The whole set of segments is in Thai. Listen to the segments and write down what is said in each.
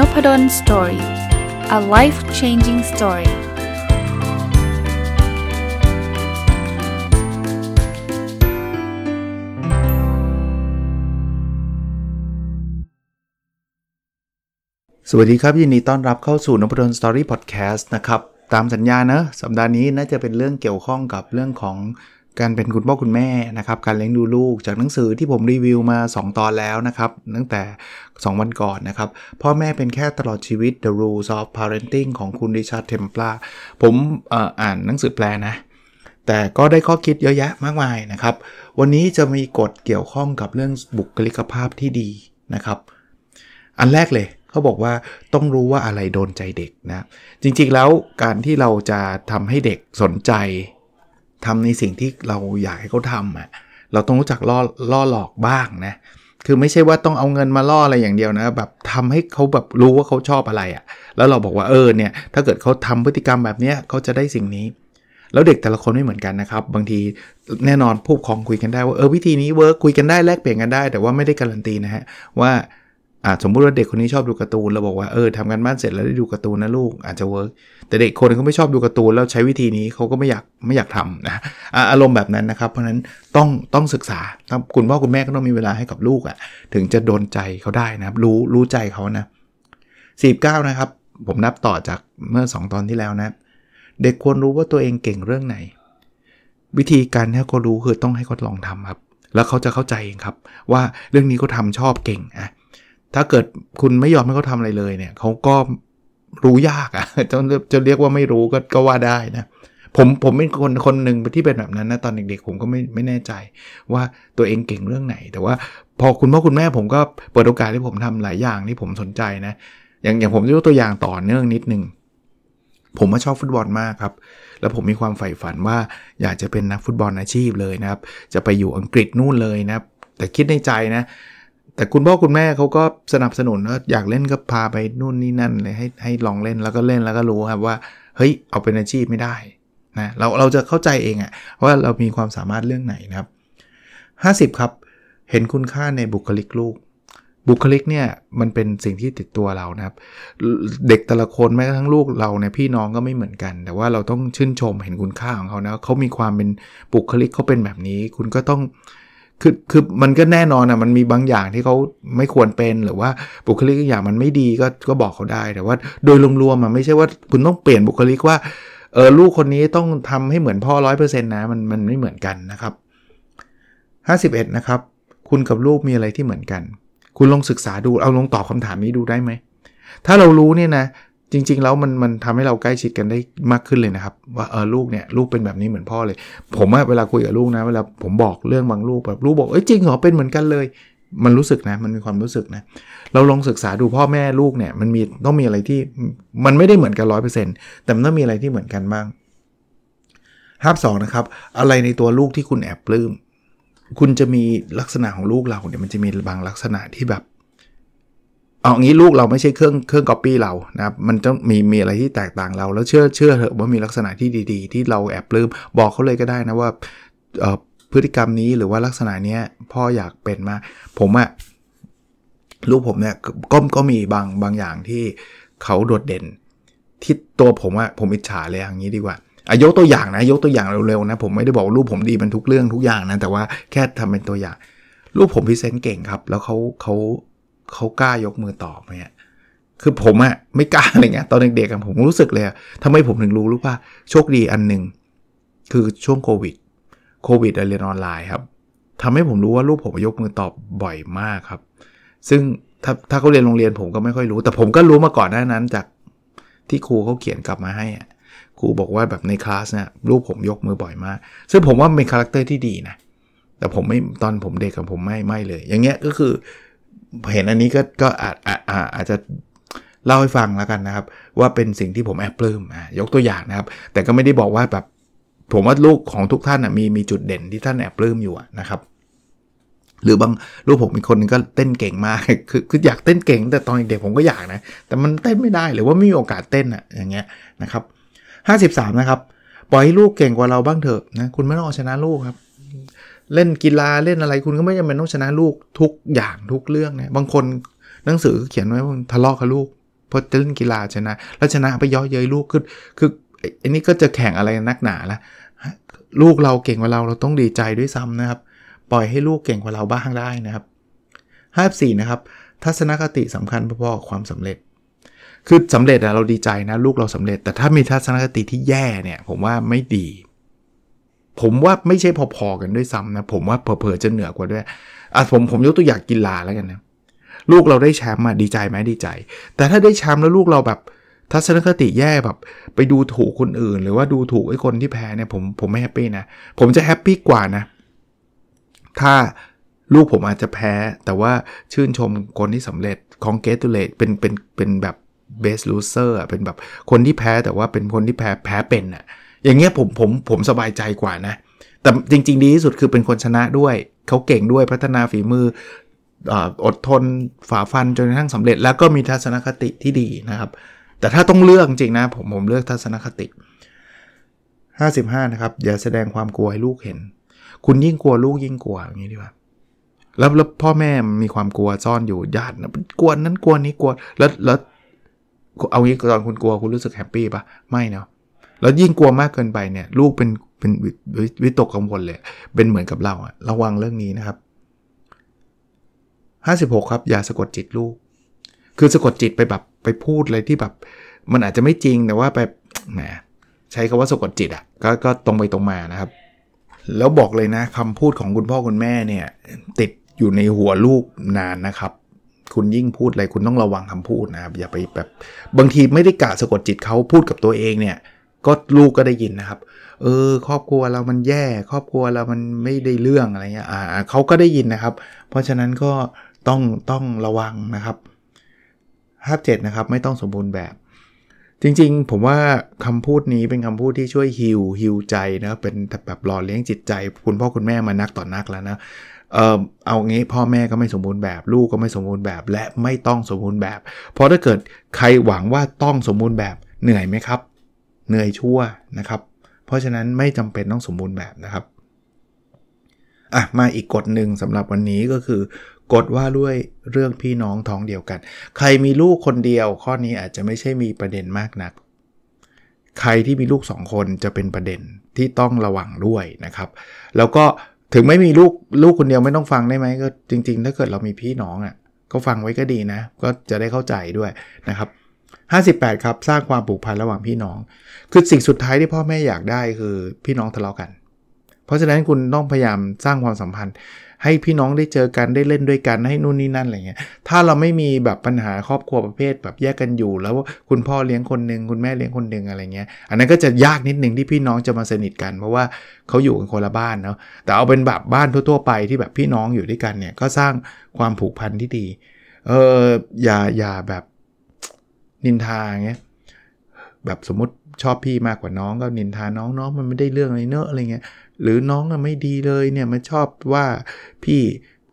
n o p ด d o สตอรี่ a life changing story สวัสดีครับยินดีต้อนรับเข้าสู่นพดลสตอรี่พอดแคสต์นะครับ ตามสัญญานะ สัปดาห์นี้น่าจะเป็นเรื่องเกี่ยวข้องกับเรื่องของการเป็นคุณพ่อคุณแม่นะครับ การเลี้ยงดูลูกจากหนังสือที่ผมรีวิวมา 2 ตอนแล้วนะครับตั้งแต่ 2 วันก่อนนะครับ พ่อแม่เป็นแค่ตลอดชีวิต The Rules of Parenting ของคุณดิชาร์ดเทมปลาผมอ่านหนังสือแปลนะ แต่ก็ได้ข้อคิดเยอะแยะมากมายนะครับ วันนี้จะมีกฎเกี่ยวข้องกับเรื่องบุคลิกภาพที่ดีนะครับ อันแรกเลยเขาบอกว่าต้องรู้ว่าอะไรโดนใจเด็กนะจริงๆแล้วการที่เราจะทำให้เด็กสนใจทำในสิ่งที่เราอยากให้เขาทำอะ่ะ เราต้องรู้จักล่อล่อหลอกบ้างนะ คือไม่ใช่ว่าต้องเอาเงินมาล่ออะไรอย่างเดียวนะ แบบทำให้เขาแบบรู้ว่าเขาชอบอะไรอะ่ะ แล้วเราบอกว่าเออเนี่ย ถ้าเกิดเขาทำพฤติกรรมแบบเนี้ยเขาจะได้สิ่งนี้ แล้วเด็กแต่ละคนไม่เหมือนกันนะครับ บางทีแน่นอนผู้ปกครองคุยกันได้ ว่าเออวิธีนี้เวิร์กคุยกันได้แลกเปลี่ยนกันได้แต่ว่าไม่ได้การันตีนะฮะว่าอ่าสมมุติว่าเด็กคนนี้ชอบดูการ์ตูนเราบอกว่าเออทำงานบ้านเสร็จแล้วได้ดูการ์ตูนนะลูกอาจจะเวิร์ก แต่เด็กคนเขาไม่ชอบดูการ์ตูนแล้วใช้วิธีนี้เขาก็ไม่อยากไม่อยากทำนะ อารมณ์แบบนั้นนะครับ เพราะนั้นต้องต้องศึกษาคุณพ่อคุณแม่ก็ต้องมีเวลาให้กับลูกอะ่ะถึงจะโดนใจเขาได้นะรู้รู้ใจเขานะสี49นะครับ ผมนับต่อจากเมื่อ 2 ตอนที่แล้วนะ เด็กควรรู้ว่าตัวเองเก่งเรื่องไหน วิธีการให้เขารู้คือต้องให้เขาลองทำครับ แล้วเขาจะเข้าใจเองครับ ว่าเรื่องนี้เขาทาชอบเก่งอ่ะถ้าเกิดคุณไม่ยอมให้เขาทาอะไรเลยเนี่ยเขาก็รู้ยากอะ่ะจะจะเรียกว่าไม่รู้ก็ก็ว่าได้นะ ผมผมเป็นคนคนหนึ่งที่เป็นแบบนั้นนะตอนเด็กๆผมก็ไม่ไม่แน่ใจว่าตัวเองเก่งเรื่องไหน แต่ว่าพอคุณพ่อคุณแม่ ผมก็เปิดโอกาสให้ผมทำหลายอย่างที่ผมสนใจนะ อย่างอย่างผมยกตัวอย่างต่อเนื่องนิดนึงผมมาชอบฟุตบอลมากครับ แล้วผมมีความใฝ่ฝันว่า อยากจะเป็นนักฟุตบอลอาชีพเลยนะครับ จะไปอยู่อังกฤษนู่นเลยนะครับ แต่คิดในใจนะแต่คุณพ่อ คุณแม่เขาก็สนับสนุนว่าอยากเล่นก็พาไปนู่นนี่นั่นเลยให้ให้ลองเล่นแล้วก็เล่นแล้วก็รู้ครับว่า เฮ้ยเอาเป็นอาชีพไม่ได้นะเราเราจะเข้าใจเองอะว่าเรามีความสามารถเรื่องไหนนะครับ50 ครับ เห็นคุณค่าในบุคลิกลูก บุคลิกเนี่ยมันเป็นสิ่งที่ติดตัวเรานะครับ เด็กแต่ละคนแม้กระทั่งลูกเราเนี่ยพี่น้องก็ไม่เหมือนกัน แต่ว่าเราต้องชื่นชมเห็นคุณค่าของเขานะเขามีความเป็นบุคลิกเขาเป็นแบบนี้ คุณก็ต้องคือคือมันก็แน่นอนอ่ะมันมีบางอย่างที่เขาไม่ควรเป็น หรือว่าบุคลิกอย่างมันไม่ดีก็ก็บอกเขาได้แต่ว่าโดยรวมๆมันไม่ใช่ว่าคุณต้องเปลี่ยนบุคลิกว่าเออลูกคนนี้ต้องทำให้เหมือนพ่อร้อยเปอร์เซ็นต์นะมันมันไม่เหมือนกันนะครับ 51 นะครับ คุณกับลูกมีอะไรที่เหมือนกัน คุณลองศึกษาดู เอาลองตอบคาถามนี้ดูได้ไหม ถ้าเรารู้เนี่ยนะจริง ๆ แล้วมันมันทำให้เราใกล้ชิดกันได้มากขึ้นเลยนะครับ ว่าเออลูกเนี่ยลูกเป็นแบบนี้เหมือนพ่อเลย ผมเวลาคุยกับลูกนะเวลาผมบอกเรื่องบางลูกแบบลูกบอกเอ้ยจริงเหรอเป็นเหมือนกันเลย มันรู้สึกนะ มันมีความรู้สึกนะเราลองศึกษาดูพ่อแม่ลูกเนี่ย มันมีต้องมีอะไรที่มันไม่ได้เหมือนกันร้อยเปอร์เซ็นต์แต่มันต้องมีอะไรที่เหมือนกันบ้างห้าสองนะครับอะไรในตัวลูกที่คุณแอบปลื้มคุณจะมีลักษณะของลูกเราเนี่ยมันจะมีบางลักษณะที่แบบเอางี้ลูกเราไม่ใช่เครื่องเครื่องก๊อปปี้เรานะครับมันจะมีมีอะไรที่แตกต่างเราแล้วเชื่อเชื่อเถอะว่ามีลักษณะที่ดี ๆ ที่เราแอบลืมบอกเขาเลยก็ได้นะว่าพฤติกรรมนี้หรือว่าลักษณะเนี้ยพ่ออยากเป็นมากผมอะลูกผมเนี่ยก็ก็มีบางบางอย่างที่เขาโดดเด่นที่ตัวผมอะผมอิจฉาเลยอย่างนี้ดีกว่าอายกตัวอย่างนะยกตัวอย่างเร็วๆนะผมไม่ได้บอกลูกผมดีมันทุกเรื่องทุกอย่างนะแต่ว่าแค่ทำเป็นตัวอย่างลูกผมพิเศษเก่งครับ แล้วเขาเขาเขากล้ายกมือตอบไหมคือผมอะไม่กล้าอะไรเงี้ย ตอนเด็กๆผมรู้สึกเลยทำไมผมถึงรู้รู้ป่ะ โชคดีอันหนึ่งคือช่วงโควิด โควิดเรียนออนไลน์ครับทำให้ผมรู้ว่าลูกผมยกมือตอบบ่อยมากครับ ซึ่งถ้าถ้าเขาเรียนโรงเรียนผมก็ไม่ค่อยรู้ แต่ผมก็รู้มาก่อนหน้านั้นจากที่ครูเขาเขียนกลับมาให้ครูบอกว่าแบบในคลาสเนี่ยลูกผมยกมือบ่อยมาก ซึ่งผมว่าเป็นคาแรคเตอร์ที่ดีนะ แต่ผมไม่ตอนผมเด็กกับผมไม่ไม่เลย อย่างเงี้ยก็คือเห็นอันนี้ก็ก็อาจอาจอาจจะเล่าให้ฟังแล้วกันนะครับว่าเป็นสิ่งที่ผมแอบปลื้มยกตัวอย่างนะครับ แต่ก็ไม่ได้บอกว่าแบบผมว่าลูกของทุกท่านมีมีจุดเด่นที่ท่านแอบปลื้มอยู่นะครับหรือบางลูกผมมีคนนึงก็เต้นเก่งมากคือคืออยากเต้นเก่งแต่ตอนเด็กผมก็อยากนะแต่มันเต้นไม่ได้หรือว่าไม่มีโอกาสเต้นอะอย่างเงี้ยนะครับ53นะครับ ปล่อยให้ลูกเก่งกว่าเราบ้างเถอะนะคุณไม่ต้องเอาชนะลูกครับเล่นกีฬาเล่นอะไรคุณก็ไม่จำเป็นต้องชนะลูกทุกอย่างทุกเรื่องนะบางคนหนังสือเขียนไว้ว่าทะเลาะกับลูกเพราะจะเล่นกีฬาชนะแล้วชนะไปย่อเย้ยลูกคือคืออันนี้ก็จะแข่งอะไรนักหนาละลูกเราเก่งกว่าเราเราต้องดีใจด้วยซ้ำนะครับ ปล่อยให้ลูกเก่งกว่าเราบ้างได้นะครับห้าสี่นะครับทัศนคติสำคัญพอๆกับความสำเร็จ คือสำเร็จอะเราดีใจนะลูกเราสำเร็จ แต่ถ้ามีทัศนคติที่แย่เนี่ยผมว่าไม่ดีผมว่าไม่ใช่พอๆกันด้วยซ้ำนะผมว่าเผลอๆจะเหนือกว่าด้วยอ่ะผมผมยกตัวอย่างกีฬาแล้วกันนะลูกเราได้แชมป์มาดีใจไหมดีใจ แต่ถ้าได้แชมป์แล้วลูกเราแบบทัศนคติแย่แบบ ไปดูถูกคนอื่น หรือว่าดูถูกไอ้คนที่แพ้เนี่ยผมผมไม่แฮปปี้นะผมจะแฮปปี้กว่านะ ถ้าลูกผมอาจจะแพ้ แต่ว่าชื่นชมคนที่สำเร็จของเกตุเลตเป็นเป็นเป็นแบบเบสลูเซอร์อ่ะเป็นแบบคนที่แพ้แต่ว่าเป็นคนที่แพ้แพ้เป็นอ่ะอย่างเงี้ยผม ผมผมสบายใจกว่านะ แต่จริง ๆ ดีที่สุดคือเป็นคนชนะด้วย เขาเก่งด้วยพัฒนาฝีมือ อดทนฝ่าฟันจนกระทั่งสำเร็จ แล้วก็มีทัศนคติที่ดีนะครับ แต่ถ้าต้องเลือกจริงนะผมผมเลือกทัศนคติ 55 นะครับ อย่าแสดงความกลัว ให้ลูกเห็น คุณยิ่งกลัวลูกยิ่งกลัวอย่างนี้ดีกว่าแล้วแล้วพ่อแม่มีความกลัวซ่อนอยู่ญาตินะกลัวนั้นกลัวนี้กลัว แล้วแล้วเอางี้ตอนคุณกลัว คุณรู้สึกแฮปปี้ปะไม่เนาะแล้วยิ่งกลัวมากเกินไปเนี่ยลูกเป็นเป็นวิตกกังวลเลยเป็นเหมือนกับเราอะระวังเรื่องนี้นะครับ56ครับ อย่าสะกดจิตลูก คือสะกดจิตไปแบบไปพูดอะไรที่แบบมันอาจจะไม่จริงแต่ว่าไปแหมใช้คาว่าสะกดจิตอะก็ก็ตรงไปตรงมานะครับ แล้วบอกเลยนะคำพูดของคุณพ่อคุณแม่เนี่ย ติดอยู่ในหัวลูกนานนะครับ คุณยิ่งพูดอะไรคุณต้องระวังคำพูดนะครับอย่าไปแบบบางทีไม่ได้กะสะกดจิตเขาพูดกับตัวเองเนี่ยก็ลูกก็ได้ยินนะครับ เออ ครอบครัวเรามันแย่ ครอบครัวเรามันไม่ได้เรื่องอะไรเงี้ยอ่าเขาก็ได้ยินนะครับ เพราะฉะนั้นก็ต้องต้องระวังนะครับห้าเจ็ดนะครับ ไม่ต้องสมบูรณ์แบบ จริง ๆ ผมว่าคำพูดนี้เป็นคำพูดที่ช่วยฮิวฮิวใจนะ เป็นแบบหล่อเลี้ยงจิตใจ คุณพ่อ คุณแม่มานักต่อนักแล้วนะ เออเอางี้พ่อแม่ก็ไม่สมบูรณ์แบบ ลูกก็ไม่สมบูรณ์แบบ และไม่ต้องสมบูรณ์แบบ เพราะถ้าเกิดใครหวังว่าต้องสมบูรณ์แบบเหนื่อยไหมครับเหนื่อยชั่วนะครับ เพราะฉะนั้นไม่จำเป็นต้องสมบูรณ์แบบนะครับ อ่ะ มาอีกกฎหนึ่งสำหรับวันนี้ก็คือ กฎว่าด้วยเรื่องพี่น้องท้องเดียวกัน ใครมีลูกคนเดียวข้อนี้อาจจะไม่ใช่มีประเด็นมากนัก ใครที่มีลูก2คนจะเป็นประเด็นที่ต้องระวังด้วยนะครับ แล้วก็ถึงไม่มีลูกลูกคนเดียวไม่ต้องฟังได้ไหมก็จริง ๆ ถ้าเกิดเรามีพี่น้องอะ่ะก็ฟังไว้ก็ดีนะ ก็จะได้เข้าใจด้วยนะครับ58 ครับสร้างความผูกพันระหว่างพี่น้อง คือสิ่งสุดท้ายที่พ่อแม่อยากได้คือพี่น้องทะเลาะกัน เพราะฉะนั้นคุณต้องพยายามสร้างความสัมพันธ์ ให้พี่น้องได้เจอกันได้เล่นด้วยกันให้นู่นนี่นั่นอะไรเงี้ยถ้าเราไม่มีแบบปัญหาครอบครัวประเภทแบบแยกกันอยู่ แล้วคุณพ่อเลี้ยงคนหนึ่งคุณแม่เลี้ยงคนหนึ่งอะไรเงี้ย อันนั้นก็จะยากนิดนึงที่พี่น้องจะมาสนิทกันเพราะว่าเขาอยู่กันคนละบ้านเนาะแต่เอาเป็นแบบบ้านทั่วๆไปที่แบบพี่น้องอยู่ด้วยกันเนี่ยก็สร้างความผูกพันที่ดีเอออย่าอย่าแบบนินทาเงี้ยแบบสมมติชอบพี่มากกว่าน้อง ก็นินทาน้องน้องมันไม่ได้เรื่องอะไรเนอะอะไรเงี้ยหรือน้องอะไม่ดีเลยเนี่ยมันชอบว่าพี่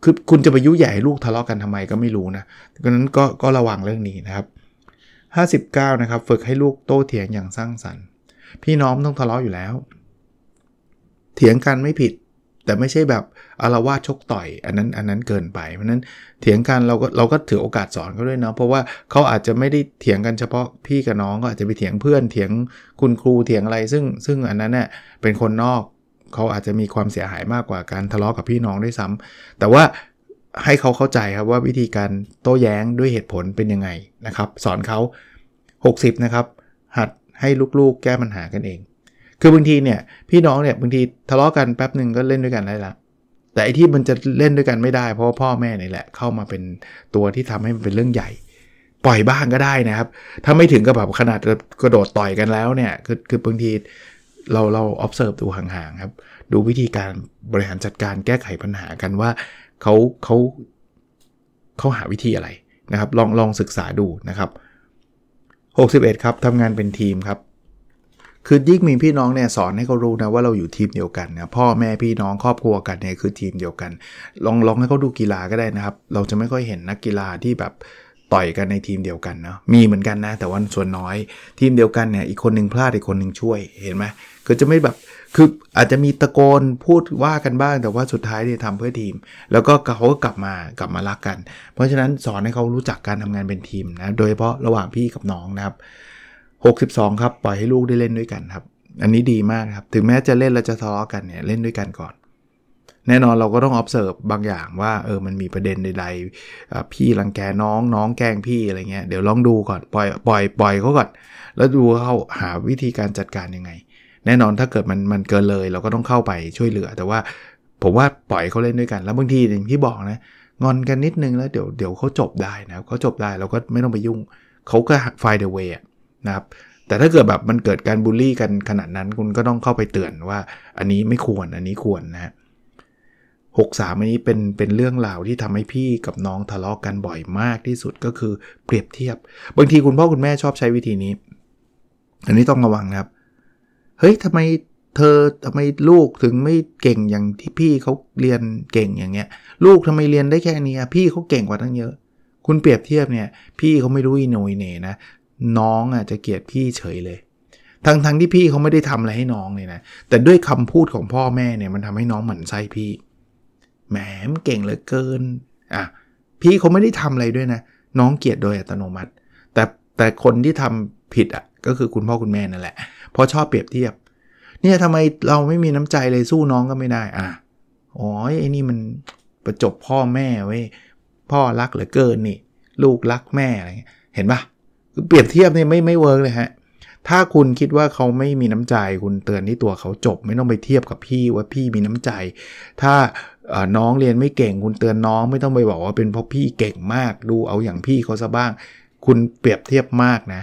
คือคุณจะไปยุ่ยใหญ่ลูกทะเลาะกันทำไมก็ไม่รู้นะดังนั้นก็ก็ระวังเรื่องนี้นะครับ59 นะครับ ฝึกให้ลูกโต้เถียงอย่างสร้างสรรค์ พี่น้องต้องทะเลาะอยู่แล้ว เถียงกันไม่ผิดแต่ไม่ใช่แบบอารวาชกต่อยอันนั้นอันนั้นเกินไป เพราะนั้นเถียงกันเราก็เราก็ถือโอกาสสอนเขาด้วยเนาะเพราะว่าเขาอาจจะไม่ได้เถียงกันเฉพาะพี่กับน้องก็อาจจะไปเถียงเพื่อน เถียงคุณครูเถียงอะไรซึ่ง ซึ่งอันนั้นเนี่ยเป็นคนนอก เขาอาจจะมีความเสียหายมากกว่าการทะเลาะกับพี่น้องด้วยซ้ำ แต่ว่าให้เขาเข้าใจครับว่าวิธีการโต้แย้งด้วยเหตุผลเป็นยังไงนะครับ สอนเขา60นะครับหัดให้ลูกๆ แก้ปัญหากันเองคือบางทีเนี่ยพี่น้องเนี่ยบางทีทะเลาะกันแป๊บหนึ่งก็เล่นด้วยกันได้ละแต่ไอที่มันจะเล่นด้วยกันไม่ได้ เพราะพ่อแม่นี่แหละ เข้ามาเป็นตัวที่ทำให้มันเป็นเรื่องใหญ่ ปล่อยบ้างก็ได้นะครับ ถ้าไม่ถึงกับแบบขนาดกระโดดต่อยกันแล้วเนี่ยคือคือบางทีเราเรา observe ดูห่างๆครับ ดูวิธีการบริหารจัดการแก้ไขปัญหากันว่าเขาเขาเขาหาวิธีอะไรนะครับ ลองลองศึกษาดูนะครับ 61 ครับทำงานเป็นทีมครับคือยิ่งมีพี่น้องเนี่ยสอนให้เขารู้นะว่าเราอยู่ทีมเดียวกันนะพ่อแม่พี่น้องครอบครัวกันเนี่ยคือทีมเดียวกัน ลองลองให้เขาดูกีฬาก็ได้นะครับ เราจะไม่ค่อยเห็นนักกีฬาที่แบบต่อยกันในทีมเดียวกันเนาะมีเหมือนกันนะ แต่ว่าส่วนน้อยทีมเดียวกันเนี่ย อีกคนหนึ่งพลาดอีกคนหนึ่งช่วยเห็นไหมก็จะไม่แบบคืออาจจะมีตะโกนพูดว่ากันบ้าง แต่ว่าสุดท้ายเนี่ยทำเพื่อทีม แล้วก็เขาก็กลับมากลับมารักกัน เพราะฉะนั้นสอนให้เขารู้จักการทำงานเป็นทีมนะโดยเฉพาะระหว่างพี่กับน้องนะครับ62 ครับปล่อยให้ลูกได้เล่นด้วยกันครับ อันนี้ดีมากครับ ถึงแม้จะเล่นและจะทะเลาะกันเนี่ยเล่นด้วยกันก่อนแน่นอนเราก็ต้อง observe บางอย่างว่าเออมันมีประเด็นใดๆพี่รังแกน้องน้องแกล้งพี่อะไรเงี้ยเดี๋ยวลองดูก่อน ปล่อยปล่อยปล่อยเขาก่อนแล้วดูเขาหาวิธีการจัดการยังไง แน่นอนถ้าเกิดมันมันเกินเลยเราก็ต้องเข้าไปช่วยเหลือแต่ว่าผมว่าปล่อยเขาเล่นด้วยกัน แล้วบางทีอย่างที่บอกนะงอนกันนิดนึงแล้วเดี๋ยวเดี๋ยวเขาจบได้นะเขาจบได้เราก็ไม่ต้องไปยุ่งเขาก็ find a way อะนะครับแต่ถ้าเกิดแบบมันเกิดการบูลลี่กันขนาดนั้นคุณก็ต้องเข้าไปเตือนว่า อันนี้ไม่ควรอันนี้ควรนะฮะหกสามอันนี้เป็นเป็นเรื่องราวที่ทำให้พี่กับน้องทะเลาะกกันบ่อยมากที่สุดก็คือเปรียบเทียบบางทีคุณพ่อคุณแม่ชอบใช้วิธีนี้ อันนี้ต้องระวังครับ เฮ้ยทำไมเธอทำไมลูกถึงไม่เก่งอย่างที่พี่เขาเรียนเก่งอย่างเงี้ยลูกทำไมเรียนได้แค่นี้พี่เขาเก่งกว่าตั้งเยอะ คุณเปรียบเทียบเนี่ย พี่เขาไม่รู้อินโนยเนนะน้องอ่ะจะเกลียดพี่เฉยเลย ทั้งๆทที่พี่เขาไม่ได้ทำอะไรให้น้องเลยนะ แต่ด้วยคำพูดของพ่อแม่เนี่ย มันทำให้น้องหมั่นไส้พี่ แหมเก่งเหลือเกิน อ่ะพี่เขาไม่ได้ทำอะไรด้วยนะ น้องเกลียดโดยอัตโนมัติ แต่แต่คนที่ทำผิดอ่ะ ก็คือคุณพ่อคุณแม่นั่นแหละเพราะชอบเปรียบเทียบเนี่ยทำไมเราไม่มีน้ำใจเลยสู้น้องก็ไม่ได้อ่ะอ๋อไอ้นี่มันประจบพ่อแม่เว้ยพ่อรักเหลือเกินนี่ลูกรักแม่อะไรเงี้ยเห็นปะเปรียบเทียบเนี่ยไม่ไม่เวิร์กเลยฮะถ้าคุณคิดว่าเขาไม่มีน้ำใจคุณเตือนที่ตัวเขาจบ ไม่ต้องไปเทียบกับพี่ว่าพี่มีน้ำใจ ถ้าน้องเรียนไม่เก่ง คุณเตือนน้องไม่ต้องไปบอกว่าเป็นเพราะพี่เก่งมาก ดูเอาอย่างพี่เขาซะบ้าง คุณเปรียบเทียบมากนะ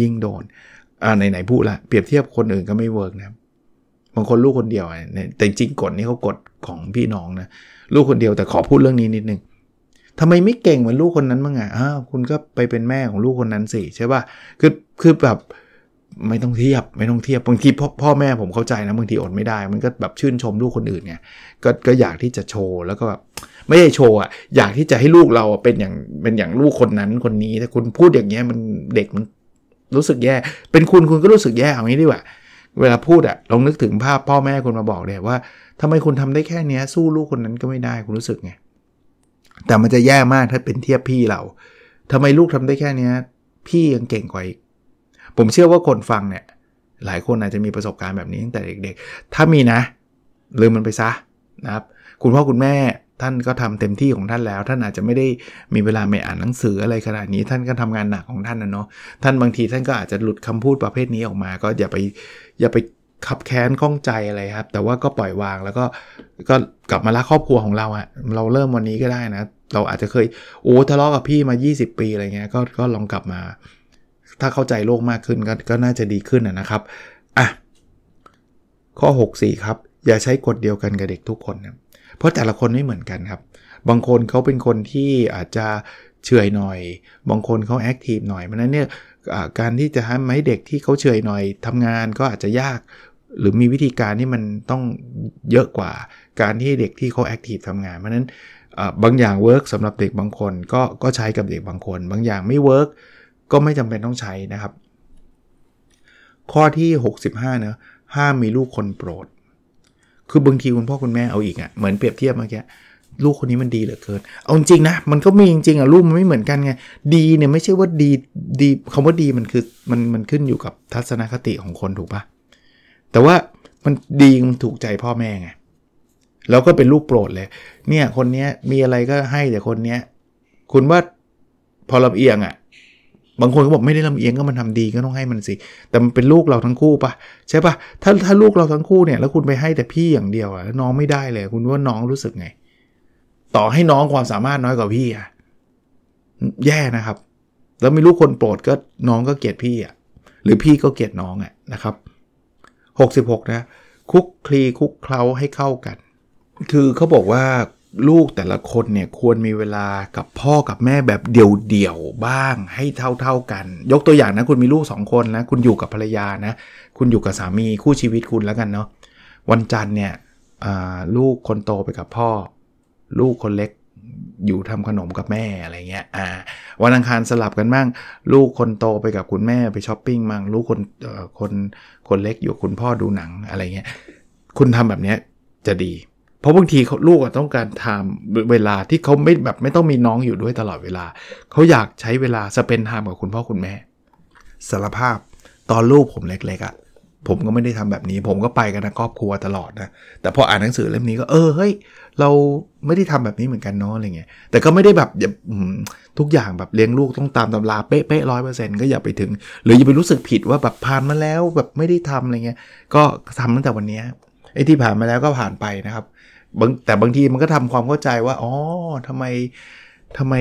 ยิ่งโดนอ่าไหนๆพูดละเปรียบเทียบคนอื่นก็ไม่เวิร์กนะบางคนลูกคนเดียวแต่จริงกฎนี้เขากฎของพี่น้องนะลูกคนเดียวแต่ขอพูดเรื่องนี้นิดนึงทำไมไม่เก่งเหมือนลูกคนนั้นบ้างอ่ะอ้าวคุณก็ไปเป็นแม่ของลูกคนนั้นสิ ใช่ป่ะ คือ คือแบบไม่ต้องเทียบไม่ต้องเทียบบางทีพ่อพ่อแม่ผมเข้าใจนะบางทีอดไม่ได้ มันก็แบบชื่นชมลูกคนอื่นไงก็ก็อยากที่จะโชว์แล้วก็แบบไม่ได้โชว์อ่ะอยากที่จะให้ลูกเราเป็นอย่างเป็นอย่างลูกคนนั้นคนนี้แต่คุณพูดอย่างเงี้ยมันเด็กมันรู้สึกแย่ เป็นคุณคุณก็รู้สึกแย่เอางี้ดีกว่า เวลาพูดอ่ะลองนึกถึงภาพพ่อแม่คุณมาบอกเลยว่าทำไมคุณทำได้แค่เนี้ยสู้ลูกคนนั้นก็ไม่ได้คุณรู้สึกไงแต่มันจะแย่มากถ้าเป็นเทียบพี่เรา ทำไมลูกทำได้แค่นี้ พี่ยังเก่งกว่าอีก ผมเชื่อว่าคนฟังเนี่ย หลายคนอาจจะมีประสบการณ์แบบนี้ตั้งแต่เด็กๆ ถ้ามีนะ ลืมมันไปซะนะครับ คุณพ่อคุณแม่ท่านก็ทำเต็มที่ของท่านแล้ว ท่านอาจจะไม่ได้มีเวลาไปอ่านหนังสืออะไรขนาดนี้ ท่านก็ทำงานหนักของท่านนะเนาะท่านบางทีท่านก็อาจจะหลุดคำพูดประเภทนี้ออกมา ก็อย่าไปอย่าไปขับแค้นข้องใจอะไร ครับ แต่ว่าก็ปล่อยวางแล้วก็ก็กลับมารักครอบครัวของเราอะเราเริ่มวันนี้ก็ได้นะเราอาจจะเคยโอ้ทะเลาะกับพี่มา 20 ปีอะไรเงี้ยก็ก็ลองกลับมา ถ้าเข้าใจโลกมากขึ้นก็ก็น่าจะดีขึ้นนะครับอ่ะข้อ 64ครับอย่าใช้กฎเดียวกันกับเด็กทุกคนนะเพราะแต่ละคนไม่เหมือนกันครับ บางคนเขาเป็นคนที่อาจจะเฉยหน่อยบางคนเขาแอคทีฟหน่อยเพราะนั้นเนี่ยการที่จะทำให้เด็กที่เขาเฉยหน่อยทำงานก็อาจจะยากหรือมีวิธีการที่มันต้องเยอะกว่าการที่เด็กที่เขาแอคทีฟทำงาน เพราะนั้นบางอย่างเวิร์กสำหรับเด็กบางคน ก็ก็ใช้กับเด็กบางคน บางอย่างไม่เวิร์กก็ไม่จำเป็นต้องใช้นะครับ ข้อที่ 65เนะห้ามมีลูกคนโปรด คือบางทีคุณพ่อคุณแม่เอาอีกอะ่ะเหมือนเปรียบเทียบเมื่อกี้ลูกคนนี้มันดีเหลือเกิน เอาจริงนะมันก็มีจริงๆอ่ะลูกมันไม่เหมือนกันไงดีเนี่ยไม่ใช่ว่าดีดีคำว่าดีมันคือมันมันขึ้นอยู่กับทัศนคติของคนถูกปะแต่ว่ามันดีมันถูกใจพ่อแม่ไง แล้วก็เป็นลูกโปรดเลย เนี่ย คนนี้มีอะไรก็ให้แต่คนเนี้คุณว่าพอลำเอียงอะ่ะบางคนก็บอกไม่ได้ลำเอียงก็มันทำดีก็ต้องให้มันสิแต่มันเป็นลูกเราทั้งคู่ปะใช่ปะถ้าถ้าลูกเราทั้งคู่เนี่ย แล้วคุณไปให้แต่พี่อย่างเดียวอะ่ะแล้วน้องไม่ได้เลย คุณว่าน้องรู้สึกไง ต่อให้น้องความสามารถน้อยกว่าพี่อะ่ะแย่นะครับ แล้วมีลูกคนโปรดก็น้องก็เกลียดพี่อะ่ะ หรือพี่ก็เกลียดน้องอะ่ะนะครับ66นะคุกคลีคุกเคล้าให้เข้ากันคือเขาบอกว่าลูกแต่ละคนเนี่ยควรมีเวลากับพ่อกับแม่แบบเดี่ยวๆบ้างให้เท่า ๆกัน ยกตัวอย่างนะคุณมีลูก2คนนะคุณอยู่กับภรรยานะคุณอยู่กับสามีคู่ชีวิตคุณแล้วกันเนาะวันจันทร์เนี่ยลูกคนโตไปกับพ่อ ลูกคนเล็กอยู่ทำขนมกับแม่อะไรเงี้ย อ่า วันอังคารสลับกันบ้าง ลูกคนโตไปกับคุณแม่ไปช้อปปิ้งมั่งลูกคนคน คนเล็กอยู่คุณพ่อดูหนังอะไรเงี้ย คุณทำแบบเนี้ยจะดี เพราะบางทีลูกต้องการทำเวลาที่เขาไม่แบบไม่ต้องมีน้องอยู่ด้วยตลอดเวลา เขาอยากใช้เวลาสเปนไทม์กับคุณพ่อคุณแม่สารภาพตอนลูกผมเล็กๆอะ่ะผมก็ไม่ได้ทำแบบนี้ ผมก็ไปกันนะครอบครัวตลอดนะ แต่พออ่านหนังสือเล่มนี้ก็เออเฮ้ยเราไม่ได้ทำแบบนี้เหมือนกันเนาะอะไรเงี้ย แต่ก็ไม่ได้แบบทุกอย่างแบบเลี้ยงลูกต้องตามตำราเป๊ะๆร้อยเปอร์เซ็นต์ก็อย่าไปถึง หรืออย่าไปรู้สึกผิดว่าแบบผ่านมาแล้วแบบไม่ได้ทำอะไรเงี้ย ก็ทำตั้งแต่วันนี้ไอ้ที่ผ่านมาแล้วก็ผ่านไปนะครับ แต่บางทีมันก็ทำความเข้าใจว่าอ๋อทาไมทำไม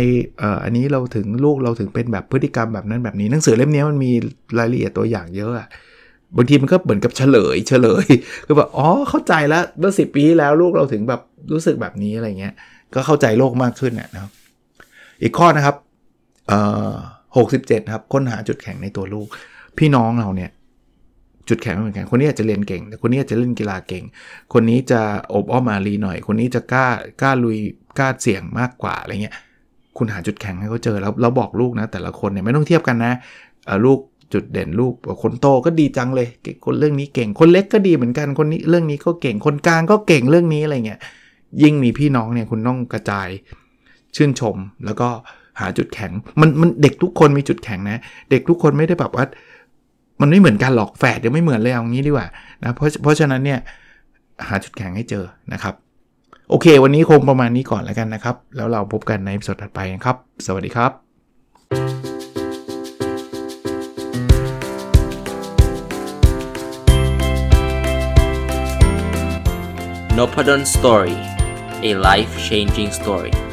อันนี้เราถึงลูกเราถึงเป็นแบบพฤติกรรมแบบนั้นแบบนี้หนังสือเล่มนี้มันมีรายละเอียดตัวอย่างเยอะบางทีมันก็เหมือนกับเฉลยเฉลยก็แบบอ๋อเข้าใจแล้วเมื่อสิปีแล้วลูกเราถึงแบบรู้สึกแบบนี้อะไรเงี้ยก็เข้าใจโลกมากขึ้นนะครับอีกข้อนะครับ เอ่อหกสิบเจ็ดครับ ค้นหาจุดแข็งในตัวลูก พี่น้องเราเนี่ย จุดแข็งไม่เหมือนกันคนนี้อาจจะเรียนเก่ง แต่คนนี้อาจจะเล่นกีฬาเก่ง คนนี้จะอบอ้อมมารีหน่อย คนนี้จะกล้ากล้า ลุยกล้าเสี่ยงมากกว่าอะไรเงี้ยคุณหาจุดแข็งให้เขาเจอแล้วเราบอกลูกนะแต่ละคนเนี่ยไม่ต้องเทียบกันนะลูกจุดเด่นลูกคนโตก็ดีจังเลยคนเรื่องนี้เก่งคนเล็กก็ดีเหมือนกันคนนี้เรื่องนี้ก็เก่งคนกลางก็เก่งเรื่องนี้อะไรเงี้ยยิ่งมีพี่น้องเนี่ยคุณต้องกระจาย ชื่นชมแล้วก็หาจุดแข็ง มันมันเด็กทุกคนมีจุดแข็งนะ เด็กทุกคนไม่ได้แบบว่ามันไม่เหมือนกันหรอกแฝดเดี๋ยวไม่เหมือนเลย เอางี้ดีกว่านะเพราะเพราะฉะนั้นเนี่ย หาจุดแข็งให้เจอนะครับ โอเค วันนี้คงประมาณนี้ก่อนแล้วกันนะครับ แล้วเราพบกันในสดถัดไปนะครับ สวัสดีครับ Nopadon's story, a life changing story.